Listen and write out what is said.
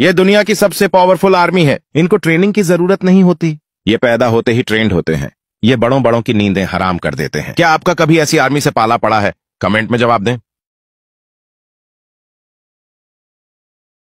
ये दुनिया की सबसे पावरफुल आर्मी है इनको ट्रेनिंग की जरूरत नहीं होती ये पैदा होते ही ट्रेंड होते हैं ये बड़ों बड़ों की नींदें हराम कर देते हैं क्या आपका कभी ऐसी आर्मी से पाला पड़ा है कमेंट में जवाब दें